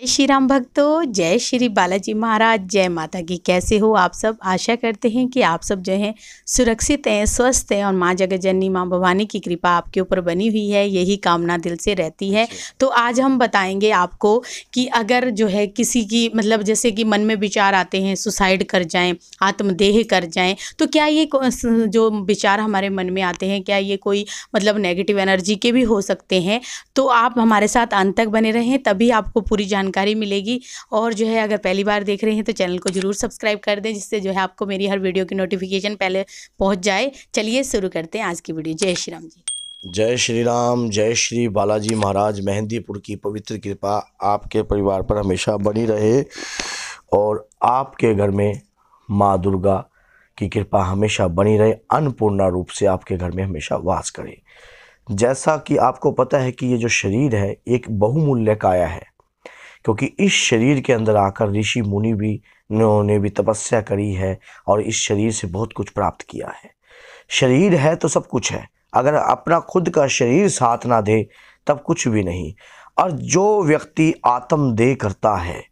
जय श्री राम भक्तों जय श्री बालाजी महाराज जय माता की कैसे हो आप सब आशा करते हैं कि आप सब जो हैं सुरक्षित हैं स्वस्थ हैं और माँ जगत जननी माँ भवानी की कृपा आपके ऊपर बनी हुई है यही कामना दिल से रहती है तो आज हम बताएंगे आपको कि अगर जो है किसी की मतलब जैसे कि मन में विचार आते हैं सुसाइड कर जाएँ आत्मदेह कर जाएँ तो क्या ये जो विचार हमारे मन में आते हैं क्या ये कोई मतलब नेगेटिव एनर्जी के भी हो सकते हैं तो आप हमारे साथ अंत तक बने रहें तभी आपको पूरी जानकारी जानकारी मिलेगी और जो है अगर पहली बार देख रहे हैं तो चैनल को ज़रूर सब्सक्राइब कर दें जिससे जो है आपको मेरी हर वीडियो की नोटिफिकेशन पहले पहुँच जाए चलिए शुरू करते हैं आज की वीडियो जय श्री राम जी जय श्री राम जय श्री बालाजी महाराज मेहंदीपुर की पवित्र कृपा आपके परिवार पर हमेशा बनी रहे और आपके घर में माँ दुर्गा की कृपा हमेशा बनी रहे अन्नपूर्णा रूप से आपके घर में हमेशा वास करे जैसा कि आपको पता है कि ये जो शरीर है एक बहुमूल्य काया है क्योंकि इस शरीर के अंदर आकर ऋषि मुनि भी ने भी तपस्या करी है और इस शरीर से बहुत कुछ प्राप्त किया है शरीर है तो सब कुछ है अगर अपना खुद का शरीर साथ ना दे तब कुछ भी नहीं और जो व्यक्ति आत्म दे करता है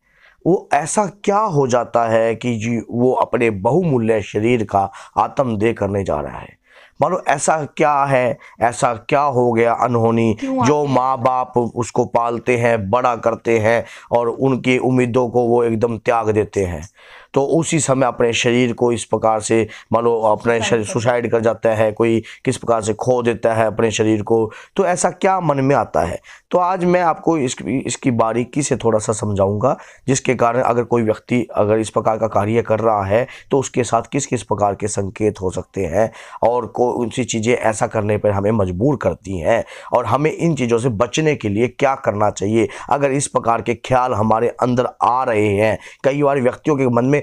वो ऐसा क्या हो जाता है कि जी वो अपने बहुमूल्य शरीर का आत्म दे करने जा रहा है मानो ऐसा क्या है ऐसा क्या हो गया अनहोनी जो माँ बाप उसको पालते हैं बड़ा करते हैं और उनकी उम्मीदों को वो एकदम त्याग देते हैं तो उसी समय अपने शरीर को इस प्रकार से मान लो अपने शरीर सुसाइड कर जाता है कोई किस प्रकार से खो देता है अपने शरीर को तो ऐसा क्या मन में आता है तो आज मैं आपको इस, इसकी बारीकी से थोड़ा सा समझाऊंगा जिसके कारण अगर कोई व्यक्ति अगर इस प्रकार का कार्य कर रहा है तो उसके साथ किस किस प्रकार के संकेत हो सकते हैं और कौन सी चीज़ें ऐसा करने पर हमें मजबूर करती हैं और हमें इन चीज़ों से बचने के लिए क्या करना चाहिए अगर इस प्रकार के ख्याल हमारे अंदर आ रहे हैं कई बार व्यक्तियों के मन में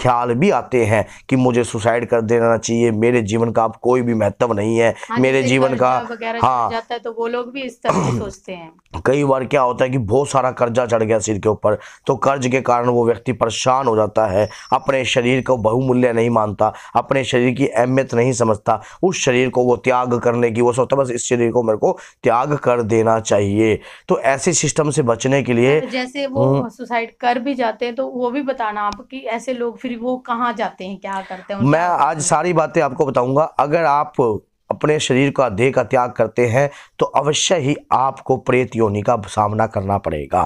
ख्याल भी आते हैं कि मुझे सुसाइड कर देना चाहिए मेरे जीवन का अब कोई भी महत्व नहीं है हाँ, मेरे जीवन का हाँ जाता है तो वो लोग भी इस तरह सोचते हैं कई बार क्या होता है कि बहुत सारा कर्जा चढ़ गया सिर के ऊपर तो कर्ज के कारण वो व्यक्ति परेशान हो जाता है अपने शरीर को बहुमूल्य नहीं मानता अपने शरीर की अहमियत नहीं समझता उस शरीर को वो त्याग करने की वो सोचता बस इस शरीर को मेरे को त्याग कर देना चाहिए तो ऐसे सिस्टम से बचने के लिए हाँ, तो जैसे वो सुसाइड हम्म। कर भी जाते हैं तो वो भी बताना आप की ऐसे लोग फिर वो कहाँ जाते हैं क्या करते हैं मैं आज सारी बातें आपको बताऊंगा अगर आप अपने शरीर का देह का त्याग करते हैं तो अवश्य ही आपको प्रेत योनि का सामना करना पड़ेगा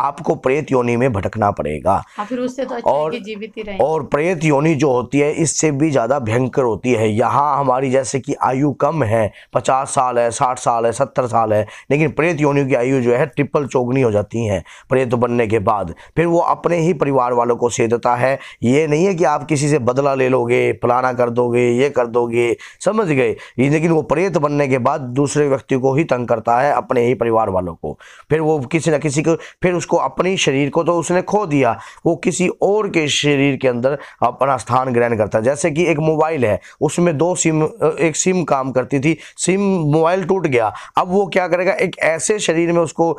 आपको प्रेत योनि में भटकना पड़ेगा हाँ, फिर उससे तो अच्छा और जीवित ही और प्रेत योनि जो होती है इससे भी ज़्यादा भयंकर होती है यहाँ हमारी जैसे कि आयु कम है पचास साल है साठ साल है सत्तर साल है लेकिन प्रेत योनि की आयु जो है ट्रिपल चौगनी हो जाती है प्रेत बनने के बाद फिर वो अपने ही परिवार वालों को सेधता है ये नहीं है कि आप किसी से बदला ले लोगे फलाना कर दोगे ये कर दोगे समझ गए लेकिन वो प्रेत बनने के बाद दूसरे व्यक्ति को ही तंग करता है अपने ही परिवार वालों को फिर वो किसी न किसी को फिर उसको अपनी शरीर को तो उसने खो दिया वो किसी और के शरीर के अंदर अपना स्थान ग्रहण करता है जैसे कि एक मोबाइल है उसमें दो सिम एक सिम काम करती थी सिम मोबाइल टूट गया अब वो क्या करेगा एक ऐसे शरीर में उसको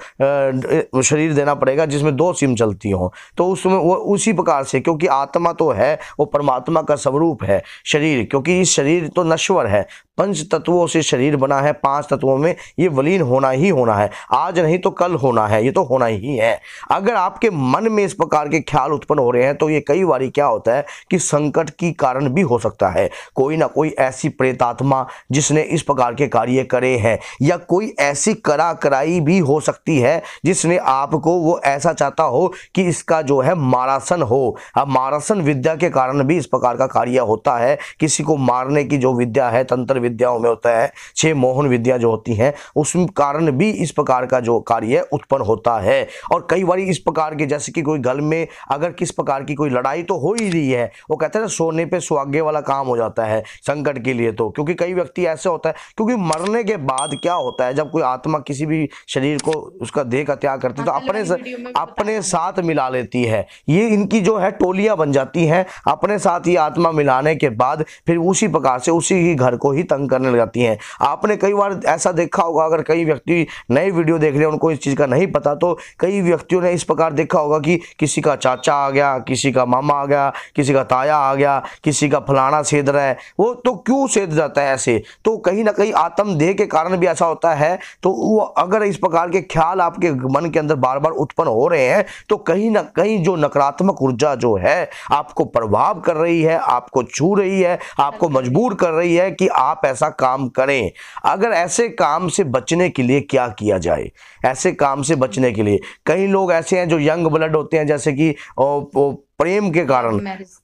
शरीर देना पड़ेगा जिसमें दो सिम चलती हों तो उसमें वो उसी प्रकार से क्योंकि आत्मा तो है वो परमात्मा का स्वरूप है शरीर क्योंकि इस शरीर तो नश्वर है पंच तत्वों से शरीर बना है पांच तत्वों में ये वलीन होना ही होना है आज नहीं तो कल होना है ये तो होना ही है अगर आपके मन में इस प्रकार के ख्याल उत्पन्न हो रहे हैं तो ये कई बार क्या होता है कि संकट की कारण भी हो सकता है कोई ना कोई ऐसी प्रेतात्मा जिसने इस प्रकार के कार्य करे हैं या कोई ऐसी करा कराई भी हो सकती है जिसने आपको वो ऐसा चाहता हो कि इसका जो है मारासन हो अब मारासन विद्या के कारण भी इस प्रकार का कार्य होता है किसी को मारने की जो विद्या है तंत्र विद्या विद्याओं में होता है छह मोहन विद्या जो होती हैं उस कारण भी इस प्रकार का जो कार्य है उत्पन्न होता है और कई बार इस प्रकार के जैसे कि कोई गल में अगर किस प्रकार की कोई लड़ाई तो हो ही रही है वो कहते हैं सोने पर सुहागे वाला काम हो जाता है संकट के लिए तो क्योंकि कई व्यक्ति ऐसे होता है क्योंकि मरने के बाद क्या होता है जब कोई आत्मा किसी भी शरीर को उसका देह का त्याग करती तो अपने अपने साथ मिला लेती है ये इनकी जो है टोलियां बन जाती हैं अपने साथ ही आत्मा मिलाने के बाद फिर उसी प्रकार से उसी ही घर को ही तंग तंग करने लगाती हैं आपने कई बार ऐसा देखा होगा अगर कई व्यक्ति नए वीडियो देख रहे हैं उनको इस चीज़ का नहीं पता तो कई व्यक्तियों ने इस प्रकार देखा होगा कि किसी का चाचा आ गया किसी का मामा आ गया किसी का ताया आ गया किसी का फलाना सेध रहा है वो तो क्यों सेध जाता है ऐसे तो कहीं ना कहीं आत्मदेह के कारण भी ऐसा होता है तो वो अगर इस प्रकार के ख्याल आपके मन के अंदर बार बार उत्पन्न हो रहे हैं तो कहीं ना कहीं जो नकारात्मक ऊर्जा जो है आपको प्रभाव कर रही है आपको छू रही है आपको मजबूर कर रही है कि आप ऐसा काम करें अगर ऐसे काम से बचने के लिए क्या किया जाए ऐसे काम से बचने के लिए कई लोग ऐसे हैं जो यंग ब्लड होते हैं जैसे कि ओ, ओ, प्रेम के कारण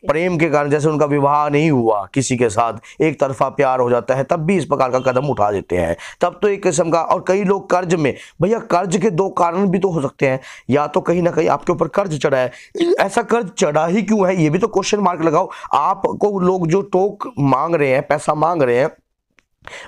प्रेम के कारण जैसे उनका विवाह नहीं हुआ किसी के साथ एक तरफा प्यार हो जाता है तब भी इस प्रकार का कदम उठा देते हैं तब तो एक किस्म का और कई लोग कर्ज में भैया कर्ज के दो कारण भी तो हो सकते हैं या तो कहीं ना कहीं आपके ऊपर कर्ज चढ़ा है ऐसा कर्ज चढ़ा ही क्यों है ये भी तो क्वेश्चन मार्क लगाओ आपको लोग जो टोक मांग रहे हैं पैसा मांग रहे हैं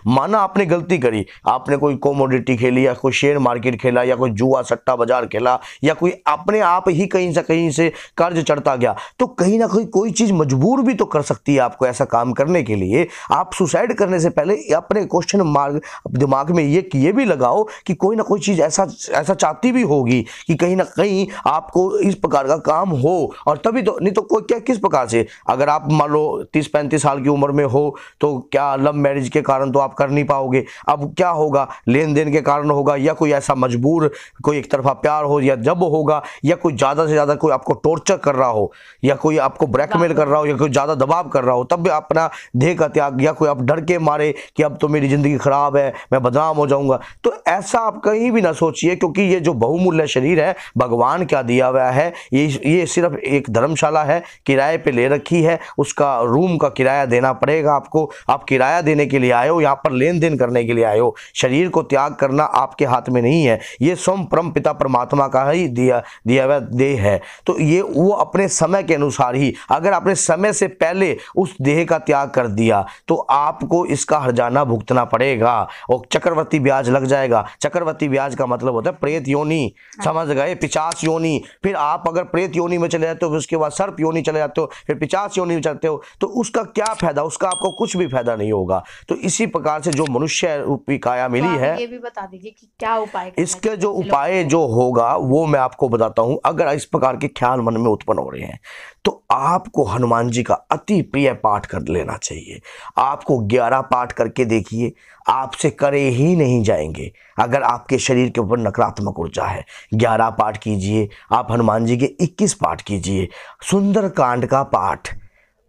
माना आपने गलती करी आपने कोई कॉमोडिटी खेली या कोई शेयर मार्केट खेला या कोई जुआ सट्टा बाजार खेला या कोई अपने आप ही कहीं से कहीं से कर्ज चढ़ता गया तो कहीं ना कहीं कोई चीज़ मजबूर भी तो कर सकती है आपको ऐसा काम करने के लिए आप सुसाइड करने से पहले अपने क्वेश्चन मार्ग दिमाग में ये ये भी लगाओ कि कोई ना कोई चीज़ ऐसा ऐसा चाहती भी होगी कि कहीं ना कहीं आपको इस प्रकार का काम हो और तभी तो नहीं तो कोई क्या किस प्रकार से अगर आप मान लो तीस पैंतीस साल की उम्र में हो तो क्या लव मैरिज के कारण भुगतान तो आप कर नहीं पाओगे अब क्या होगा लेन देन के कारण होगा या कोई ऐसा मजबूर कोई एक तरफा प्यार हो या जब होगा या कोई ज़्यादा से ज़्यादा कोई आपको टॉर्चर कर रहा हो या कोई आपको ब्लैकमेल कर रहा हो या कोई ज़्यादा दबाव कर रहा हो तब भी अपना देह का त्याग या कोई आप डर के मारे कि अब तो मेरी ज़िंदगी ख़राब है मैं बदनाम हो जाऊँगा तो ऐसा आप कहीं भी ना सोचिए क्योंकि ये जो बहुमूल्य शरीर है भगवान क्या दिया हुआ है ये ये सिर्फ एक धर्मशाला है किराए पे ले रखी है उसका रूम का किराया देना पड़ेगा आपको आप किराया देने के लिए आए आए हो यहाँ पर लेन देन करने के लिए आए हो शरीर को त्याग करना आपके हाथ में नहीं है ये स्वयं परम पिता परमात्मा का ही दिया दिया हुआ देह है तो ये वो अपने समय के अनुसार ही अगर आपने समय से पहले उस देह का त्याग कर दिया तो आपको इसका हरजाना भुगतना पड़ेगा और चक्रवर्ती ब्याज लग जाएगा चक्रवर्ती ब्याज का मतलब होता है प्रेत योनि हाँ। समझ गए पिचास योनि फिर आप अगर प्रेत योनि में चले जाते हो उसके बाद सर्प योनि चले जाते हो फिर पिचास योनि में चलते हो तो उसका क्या फायदा उसका आपको कुछ भी फायदा नहीं होगा तो इस इसी प्रकार से जो मनुष्य रूपी काया तो मिली तो है ये भी बता दीजिए कि क्या उपाय इसके जो उपाय जो होगा वो मैं आपको बताता हूं अगर इस प्रकार के ख्याल मन में उत्पन्न हो रहे हैं तो आपको हनुमान जी का अति प्रिय पाठ कर लेना चाहिए आपको ग्यारह पाठ करके देखिए आपसे करे ही नहीं जाएंगे अगर आपके शरीर के ऊपर नकारात्मक ऊर्जा है ग्यारह पाठ कीजिए आप हनुमान जी के इक्कीस पाठ कीजिए सुंदर कांड का पाठ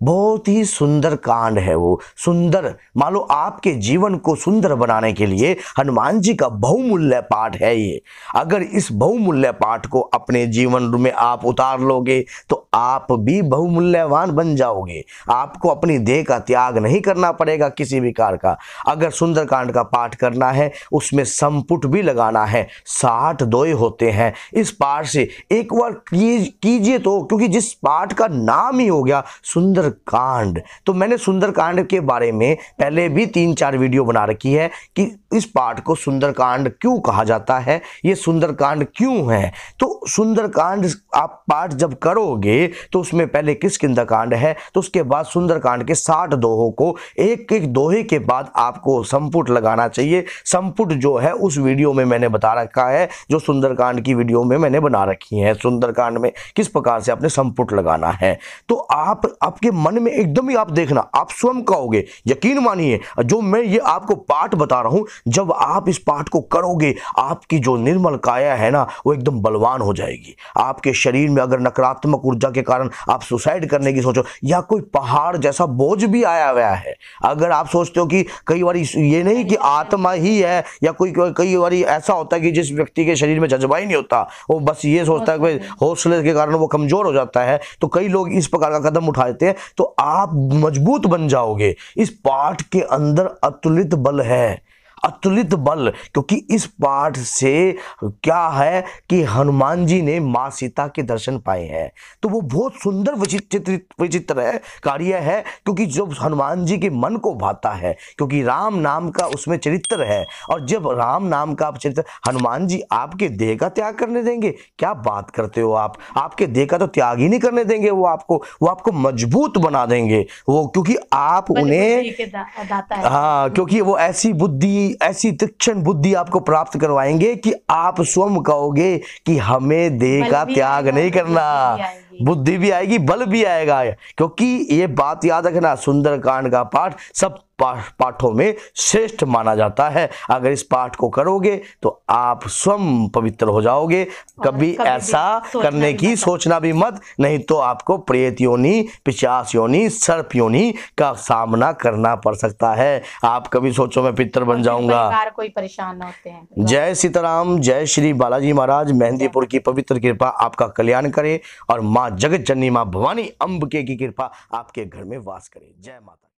बहुत ही सुंदर कांड है वो सुंदर मान लो आपके जीवन को सुंदर बनाने के लिए हनुमान जी का बहुमूल्य पाठ है ये अगर इस बहुमूल्य पाठ को अपने जीवन में आप उतार लोगे तो आप भी बहुमूल्यवान बन जाओगे आपको अपनी देह का त्याग नहीं करना पड़ेगा किसी भी कार का अगर सुंदरकांड का पाठ करना है उसमें संपुट भी लगाना है साठ दो होते हैं इस पाठ से एक बार कीजिए तो क्योंकि जिस पाठ का नाम ही हो गया सुंदरकांड तो मैंने सुंदरकांड के बारे में पहले भी तीन चार वीडियो बना रखी है कि इस पाठ को सुंदरकांड क्यों कहा जाता है ये सुंदरकांड क्यों है तो सुंदरकांड आप पाठ जब करोगे लिए तो उसमें पहले किसकिंदा कांड है तो उसके बाद सुंदरकांड के साठ दोहों को एक एक दोहे के बाद आपको संपुट लगाना चाहिए संपुट जो है उस वीडियो में मैंने बता रखा है जो सुंदरकांड की वीडियो में मैंने बना रखी है सुंदरकांड में किस प्रकार से आपने संपुट लगाना है तो आप आपके मन में एकदम ही आप देखना आप स्वयं कहोगे यकीन मानिए जो मैं ये आपको पाठ बता रहा हूं जब आप इस पाठ को करोगे आपकी जो निर्मल काया है ना वो एकदम बलवान हो जाएगी आपके शरीर में अगर नकारात्मक ऊर्जा ऊर्जा के कारण आप सुसाइड करने की सोचो या कोई पहाड़ जैसा बोझ भी आया हुआ है अगर आप सोचते हो कि कई बार ये नहीं कि आत्मा ही है या कोई कई बार ऐसा होता है कि जिस व्यक्ति के शरीर में जज्बा ही नहीं होता वो बस ये सोचता है कि हौसले के कारण वो कमजोर हो जाता है तो कई लोग इस प्रकार का कदम उठा लेते हैं तो आप मजबूत बन जाओगे इस पाठ के अंदर अतुलित बल है अतुलित बल क्योंकि इस पाठ से क्या है कि हनुमान जी ने माँ सीता के दर्शन पाए हैं तो वो बहुत सुंदर विचित्र विचित्र है कार्य है क्योंकि जब हनुमान जी के मन को भाता है क्योंकि राम नाम का उसमें चरित्र है और जब राम नाम का आप चरित्र हनुमान जी आपके देह का त्याग करने देंगे क्या बात करते हो आप आपके देह का तो त्याग ही नहीं करने देंगे वो आपको वो आपको मजबूत बना देंगे वो क्योंकि आप उन्हें हाँ क्योंकि वो ऐसी बुद्धि ऐसी तीक्षण बुद्धि आपको प्राप्त करवाएंगे कि आप स्वयं कहोगे कि हमें देह का त्याग नहीं करना बुद्धि भी आएगी बल भी आएगा क्योंकि ये बात याद रखना सुंदरकांड का पाठ सब पाठों में श्रेष्ठ माना जाता है अगर इस पाठ को करोगे तो आप स्वयं पवित्र हो जाओगे कभी, ऐसा करने की सोचना भी मत नहीं तो आपको प्रेत योनि पिचास योनि सर्प योनि का सामना करना पड़ सकता है आप कभी सोचो मैं पितर बन जाऊंगा कोई परेशान ना होते हैं तो जय सीताराम जय श्री बालाजी महाराज मेहंदीपुर की पवित्र कृपा आपका कल्याण करे और माँ जगत जननी माँ भवानी के की कृपा आपके घर में वास करे जय माता